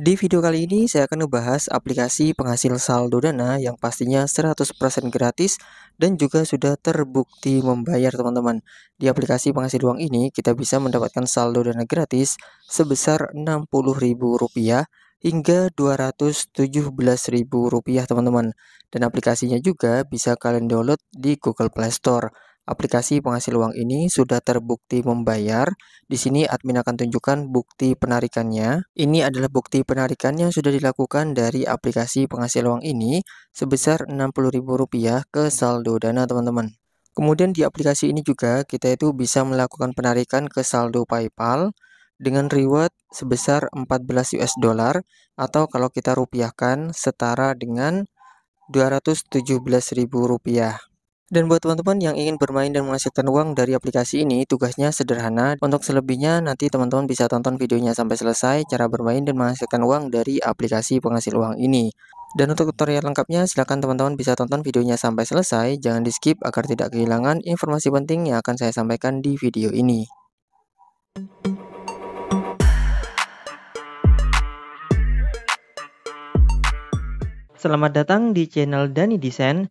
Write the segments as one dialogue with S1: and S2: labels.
S1: Di video kali ini saya akan membahas aplikasi penghasil saldo dana yang pastinya 100% gratis dan juga sudah terbukti membayar teman-teman. Di aplikasi penghasil uang ini kita bisa mendapatkan saldo dana gratis sebesar Rp60.000 hingga Rp217.000 teman-teman. Dan aplikasinya juga bisa kalian download di Google Play Store aplikasi penghasil uang ini sudah terbukti membayar. Di sini admin akan tunjukkan bukti penarikannya. Ini adalah bukti penarikan yang sudah dilakukan dari aplikasi penghasil uang ini sebesar Rp60.000 ke saldo dana teman-teman. Kemudian di aplikasi ini juga kita itu bisa melakukan penarikan ke saldo PayPal dengan reward sebesar 14 US dollar atau kalau kita rupiahkan setara dengan 217.000 rupiah. Dan buat teman-teman yang ingin bermain dan menghasilkan uang dari aplikasi ini, tugasnya sederhana. Untuk selebihnya, nanti teman-teman bisa tonton videonya sampai selesai cara bermain dan menghasilkan uang dari aplikasi penghasil uang ini. Dan untuk tutorial lengkapnya, silahkan teman-teman bisa tonton videonya sampai selesai. Jangan di-skip agar tidak kehilangan informasi penting yang akan saya sampaikan di video ini.
S2: Selamat datang di channel Dani Desain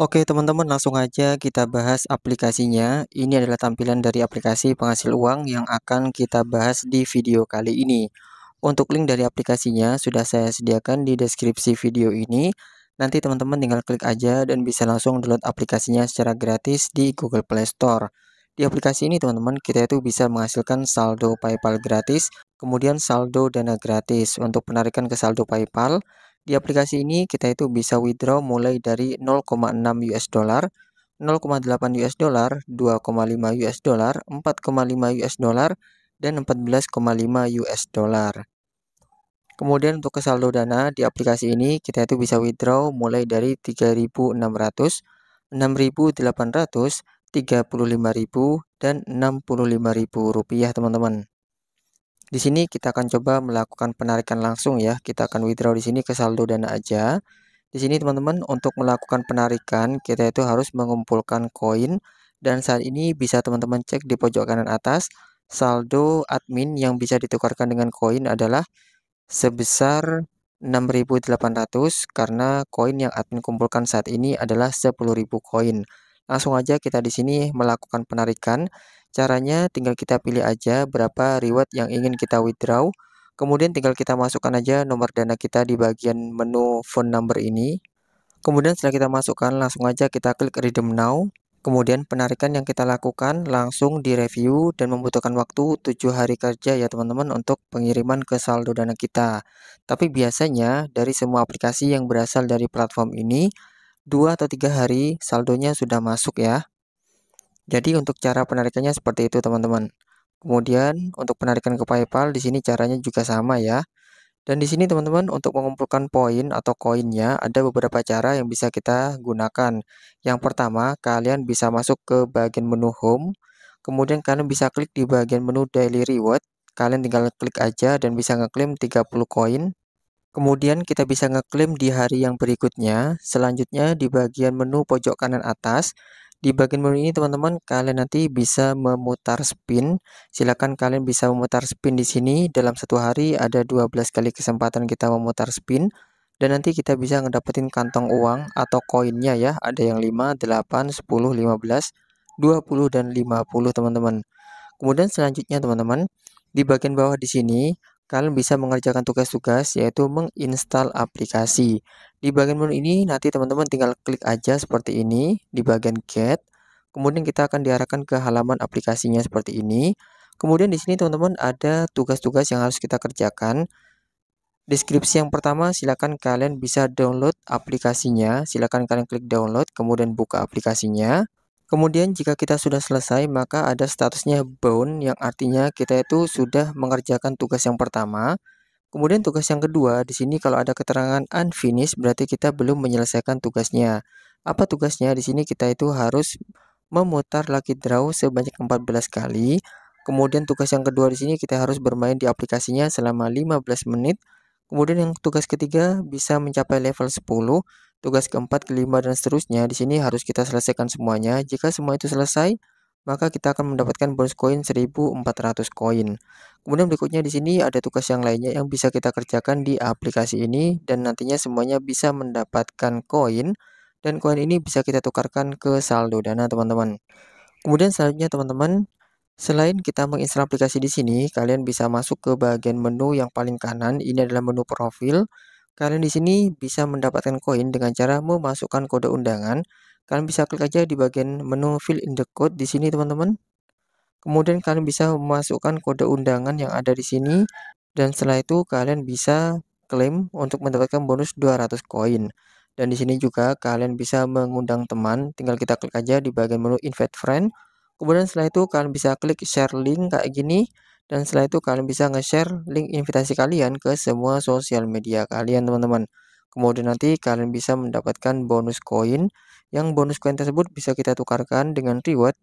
S1: Oke teman-teman langsung aja kita bahas aplikasinya Ini adalah tampilan dari aplikasi penghasil uang yang akan kita bahas di video kali ini Untuk link dari aplikasinya sudah saya sediakan di deskripsi video ini Nanti teman-teman tinggal klik aja dan bisa langsung download aplikasinya secara gratis di Google Play Store Di aplikasi ini teman-teman kita itu bisa menghasilkan saldo Paypal gratis Kemudian saldo dana gratis untuk penarikan ke saldo Paypal di aplikasi ini kita itu bisa withdraw mulai dari 0,6 US dollar, 0,8 US dollar, 2,5 US dollar, 4,5 US dollar, dan 14,5 US dollar. Kemudian untuk ke saldo dana di aplikasi ini kita itu bisa withdraw mulai dari 3.600, 6.800, 35.000 dan 65.000 rupiah teman-teman. Di sini kita akan coba melakukan penarikan langsung ya. Kita akan withdraw di sini ke saldo dana aja. Di sini teman-teman untuk melakukan penarikan kita itu harus mengumpulkan koin dan saat ini bisa teman-teman cek di pojok kanan atas saldo admin yang bisa ditukarkan dengan koin adalah sebesar 6.800 karena koin yang admin kumpulkan saat ini adalah 10.000 koin. Langsung aja kita di sini melakukan penarikan. Caranya tinggal kita pilih aja berapa reward yang ingin kita withdraw. Kemudian tinggal kita masukkan aja nomor dana kita di bagian menu phone number ini. Kemudian setelah kita masukkan langsung aja kita klik redeem now. Kemudian penarikan yang kita lakukan langsung di review dan membutuhkan waktu 7 hari kerja ya teman-teman untuk pengiriman ke saldo dana kita. Tapi biasanya dari semua aplikasi yang berasal dari platform ini dua atau tiga hari saldonya sudah masuk ya. Jadi untuk cara penarikannya seperti itu teman-teman. Kemudian untuk penarikan ke PayPal di sini caranya juga sama ya. Dan di sini teman-teman untuk mengumpulkan poin atau koinnya ada beberapa cara yang bisa kita gunakan. Yang pertama, kalian bisa masuk ke bagian menu home. Kemudian kalian bisa klik di bagian menu daily reward. Kalian tinggal klik aja dan bisa ngeklaim 30 koin. Kemudian kita bisa ngeklaim di hari yang berikutnya. Selanjutnya di bagian menu pojok kanan atas, di bagian menu ini teman-teman kalian nanti bisa memutar spin. Silakan kalian bisa memutar spin di sini dalam satu hari ada 12 kali kesempatan kita memutar spin dan nanti kita bisa ngedapetin kantong uang atau koinnya ya. Ada yang 5, 8, 10, 15, 20 dan 50 teman-teman. Kemudian selanjutnya teman-teman di bagian bawah di sini kalian bisa mengerjakan tugas-tugas yaitu menginstal aplikasi. Di bagian menu ini nanti teman-teman tinggal klik aja seperti ini di bagian get. Kemudian kita akan diarahkan ke halaman aplikasinya seperti ini. Kemudian di sini teman-teman ada tugas-tugas yang harus kita kerjakan. Deskripsi yang pertama silakan kalian bisa download aplikasinya. Silakan kalian klik download kemudian buka aplikasinya. Kemudian jika kita sudah selesai, maka ada statusnya bound yang artinya kita itu sudah mengerjakan tugas yang pertama. Kemudian tugas yang kedua, di sini kalau ada keterangan unfinished berarti kita belum menyelesaikan tugasnya. Apa tugasnya? Di sini kita itu harus memutar lucky draw sebanyak 14 kali. Kemudian tugas yang kedua di sini kita harus bermain di aplikasinya selama 15 menit. Kemudian yang tugas ketiga bisa mencapai level 10 tugas keempat, kelima, dan seterusnya. Di sini harus kita selesaikan semuanya. Jika semua itu selesai, maka kita akan mendapatkan bonus koin 1400 koin. Kemudian berikutnya di sini ada tugas yang lainnya yang bisa kita kerjakan di aplikasi ini dan nantinya semuanya bisa mendapatkan koin dan koin ini bisa kita tukarkan ke saldo dana teman-teman. Kemudian selanjutnya teman-teman, selain kita menginstal aplikasi di sini, kalian bisa masuk ke bagian menu yang paling kanan, ini adalah menu profil. Kalian di sini bisa mendapatkan koin dengan cara memasukkan kode undangan. Kalian bisa klik aja di bagian menu fill in the code di sini teman-teman. Kemudian kalian bisa memasukkan kode undangan yang ada di sini dan setelah itu kalian bisa klaim untuk mendapatkan bonus 200 koin. Dan di sini juga kalian bisa mengundang teman, tinggal kita klik aja di bagian menu invite friend. Kemudian setelah itu kalian bisa klik share link kayak gini dan setelah itu kalian bisa nge-share link invitasi kalian ke semua sosial media kalian teman-teman kemudian nanti kalian bisa mendapatkan bonus koin yang bonus koin tersebut bisa kita tukarkan dengan reward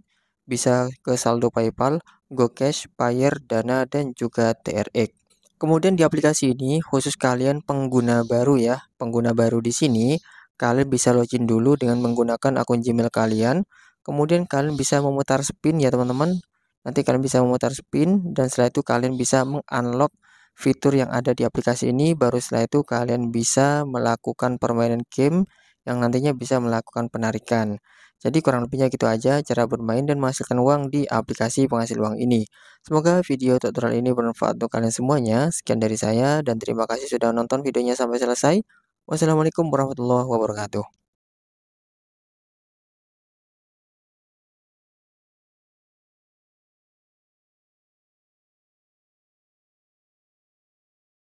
S1: bisa ke saldo PayPal, GoCash, Payer, Dana, dan juga TRX. Kemudian di aplikasi ini khusus kalian pengguna baru ya, pengguna baru di sini kalian bisa login dulu dengan menggunakan akun Gmail kalian. Kemudian kalian bisa memutar spin ya teman-teman. Nanti kalian bisa memutar spin dan setelah itu kalian bisa mengunlock fitur yang ada di aplikasi ini. Baru setelah itu kalian bisa melakukan permainan game yang nantinya bisa melakukan penarikan. Jadi kurang lebihnya gitu aja cara bermain dan menghasilkan uang di aplikasi penghasil uang ini. Semoga video tutorial ini bermanfaat untuk kalian semuanya. Sekian dari saya dan terima kasih sudah nonton videonya sampai selesai. Wassalamualaikum warahmatullahi wabarakatuh.